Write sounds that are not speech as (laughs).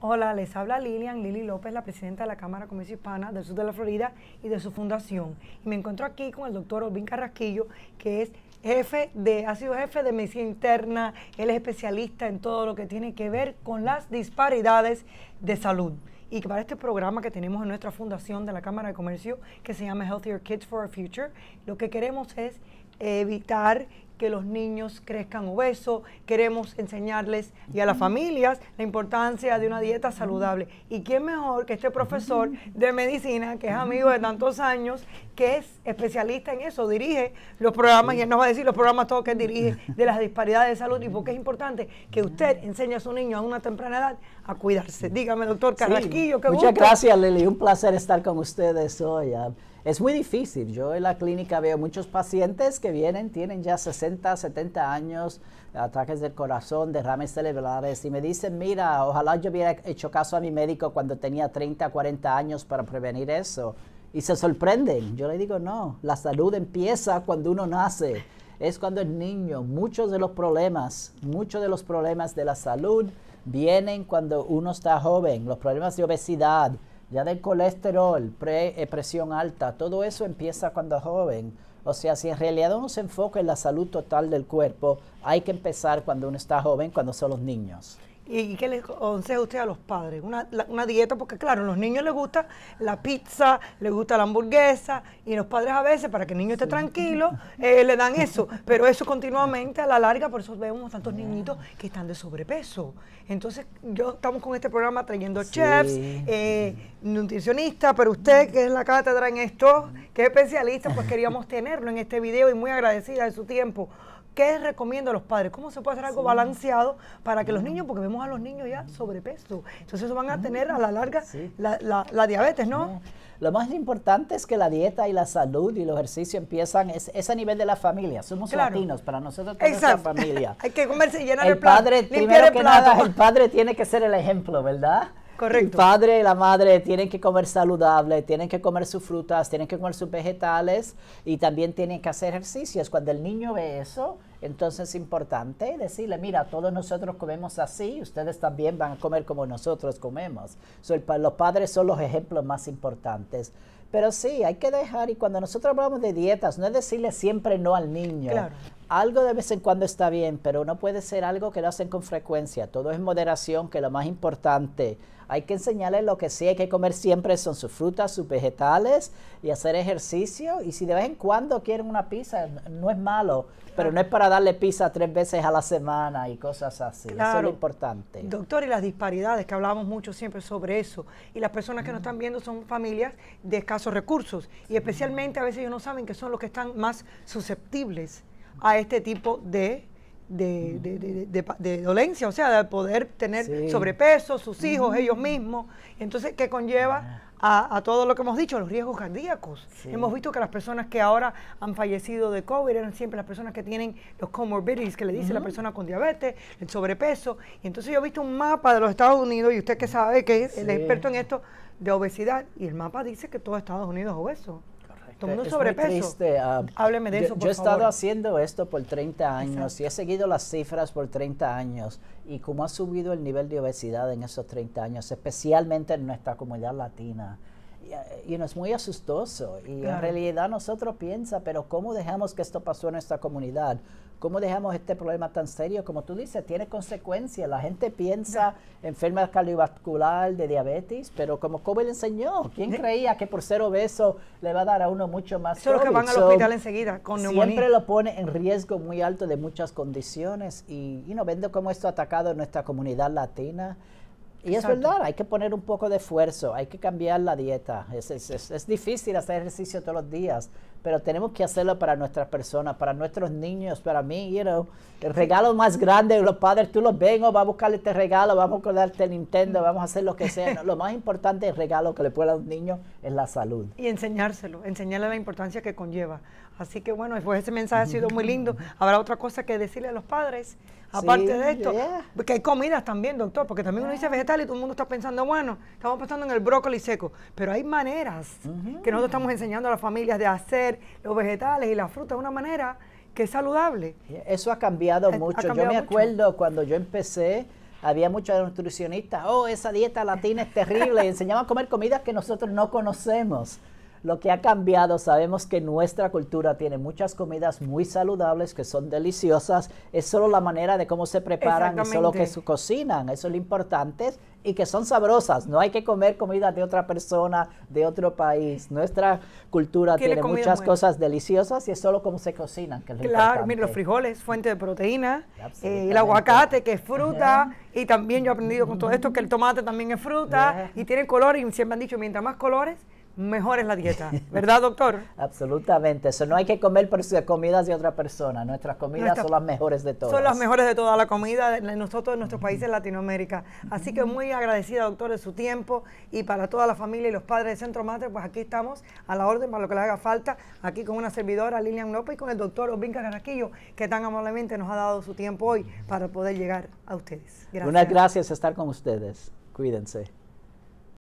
Hola, les habla Lilian Lili López, la presidenta de la Cámara de Comercio Hispana del Sur de la Florida y de su fundación. Y me encuentro aquí con el doctor Olvin Carrasquillo, que es jefe de, ha sido jefe de medicina interna, él es especialista en todo lo que tiene que ver con las disparidades de salud y para este programa que tenemos en nuestra fundación de la Cámara de Comercio, que se llama Healthier Kids for a Future, lo que queremos es evitar que los niños crezcan obesos, queremos enseñarles y a las familias la importancia de una dieta saludable. ¿Y quién mejor que este profesor de medicina, que es amigo de tantos años, que es especialista en eso, dirige los programas y él nos va a decir los programas todos que dirige de las disparidades de salud y por es importante que usted enseñe a su niño a una temprana edad a cuidarse. Dígame, doctor Carrasquillo, que Muchas gracias, Lili. Un placer estar con ustedes hoy. Es muy difícil. Yo en la clínica veo muchos pacientes que vienen, tienen ya 60 60, 70 años, ataques del corazón, derrames cerebrales, y me dicen, mira, ojalá yo hubiera hecho caso a mi médico cuando tenía 30, 40 años para prevenir eso. Y se sorprenden. Yo le digo, no, la salud empieza cuando uno nace. Es cuando es niño. Muchos de los problemas, muchos de los problemas de la salud vienen cuando uno está joven. Los problemas de obesidad, ya del colesterol, pre, eh, presión alta, todo eso empieza cuando es joven o sea, si en realidad uno se enfoca en la salud total del cuerpo, hay que empezar cuando uno está joven, cuando son los niños. ¿Y qué le aconseja usted a los padres? Una, dieta, porque claro, a los niños les gusta la pizza, les gusta la hamburguesa, y los padres a veces, para que el niño esté tranquilo, eh, le dan eso. Pero eso continuamente a la larga, por eso vemos tantos niñitos que están de sobrepeso. Entonces, yo estamos con este programa trayendo chefs, eh, nutricionistas, pero usted, que es la cátedra en esto, que es especialista, pues queríamos tenerlo en este video y muy agradecida de su tiempo ¿Qué recomiendo a los padres? ¿Cómo se puede hacer algo balanceado para que los niños, porque vemos a los niños ya sobrepeso, entonces van a ah, tener a la larga la, diabetes, ¿no? Lo más importante es que la dieta y la salud y el ejercicio empiezan es, a nivel de la familia. Somos latinos, para nosotros es la familia. (laughs) Hay que comerse y llenar el, el Padre, primero que nada, el padre tiene que ser el ejemplo, ¿verdad? Correcto. El padre y la madre tienen que comer saludable, tienen que comer sus frutas, tienen que comer sus vegetales y también tienen que hacer ejercicios. Cuando el niño ve eso, entonces es importante decirle, mira, todos nosotros comemos así, ustedes también van a comer como nosotros comemos. So, los padres son los ejemplos más importantes. Pero sí, hay que dejar, y cuando nosotros hablamos de dietas, no es decirle siempre no al niño algo de vez en cuando está bien, pero no puede ser algo que lo hacen con frecuencia. Todo es moderación, que lo más importante. Hay que enseñarles lo que sí hay que comer siempre son sus frutas, sus vegetales y hacer ejercicio. Y si de vez en cuando quieren una pizza, no es malo, pero no es para darle pizza tres veces a la semana y cosas así. Eso es lo importante. Doctor, y las disparidades, que hablábamos mucho siempre sobre eso. Y las personas que nos están viendo son familias de escasos recursos. Y especialmente a veces ellos no saben que son los que están más susceptibles a este tipo de de, dolencia, o sea, de poder tener sobrepeso, sus mm. hijos, ellos mismos. Entonces, que conlleva ah. a, todo lo que hemos dicho, los riesgos cardíacos. Hemos visto que las personas que ahora han fallecido de COVID eran siempre las personas que tienen los comorbidities, que le dice la persona con diabetes, el sobrepeso. Y entonces yo he visto un mapa de los Estados Unidos, y usted que sabe que es el experto en esto, de obesidad, y el mapa dice que todo Estados Unidos es obeso. Todo sobrepeso. Ah, Hábleme de yo, eso, Yo he estado haciendo esto por 30 años y he seguido las cifras por 30 años. Y cómo ha subido el nivel de obesidad en esos 30 años, especialmente en nuestra comunidad latina, eh, y no es muy asustoso y en realidad nosotros piensa, pero ¿cómo dejamos que esto pasó en nuestra comunidad? ¿Cómo dejamos este problema tan serio? Como tú dices, tiene consecuencias. La gente piensa enfermedad cardiovascular, de diabetes, pero como Kobe le enseñó, ¿quién creía que por ser obeso le va a dar a uno mucho más? solo que van al hospital enseguida con neumonía. Siempre lo pone en riesgo muy alto de muchas condiciones y, you vendo cómo esto ha atacado nuestra comunidad latina. Y es verdad, hay que poner un poco de esfuerzo, hay que cambiar la dieta. Es, difícil hacer ejercicio todos los días, pero tenemos que hacerlo para nuestras personas, para nuestros niños, para mí, you know. El regalo más grande, los padres, tú los vengo, oh, va a buscarle este regalo, vamos a darte Nintendo, vamos a hacer lo que sea. lo más importante el regalo que le pueda a un niño es la salud. Y enseñárselo, enseñarle la importancia que conlleva. Así que bueno, pues ese mensaje ha sido muy lindo. Habrá otra cosa que decirle a los padres, aparte de esto, porque hay comidas también, doctor, porque también uno dice vegetal y todo el mundo está pensando, bueno, estamos pensando en el brócoli seco, pero hay maneras que nosotros estamos enseñando a las familias de hacer los vegetales y las frutas de una manera que es saludable. Eso ha cambiado mucho. yo me acuerdo cuando yo empecé, había muchos nutricionistas, oh, esa dieta latina es terrible, y enseñaban a comer comidas que nosotros no conocemos lo que ha cambiado, sabemos que nuestra cultura tiene muchas comidas muy saludables que son deliciosas, es solo la manera de cómo se preparan, es solo que se cocinan, eso es lo importante y que son sabrosas, no hay que comer comida de otra persona, de otro país. Nuestra cultura tiene, muchas cosas deliciosas y es solo cómo se cocinan, que Claro, mira, los frijoles, fuente de proteína, eh, el aguacate que es fruta y también yo he aprendido con todo esto que el tomate también es fruta y tiene color y siempre han dicho mientras más colores mejor es la dieta, ¿verdad, doctor? (laughs) Absolutamente. Eso no hay que comer por comidas de otra persona. Nuestras comidas son las mejores de todas. Son las mejores de todas, la comida de nosotros, de nuestros países Latinoamérica. Así que muy agradecida, doctor, de su tiempo y para toda la familia y los padres de Centro Mate, pues aquí estamos a la orden para lo que les haga falta, aquí con una servidora, Lilian López, y con el doctor Obín Carraquillo, que tan amablemente nos ha dado su tiempo hoy para poder llegar a ustedes. Gracias. Unas gracias estar con ustedes. Cuídense.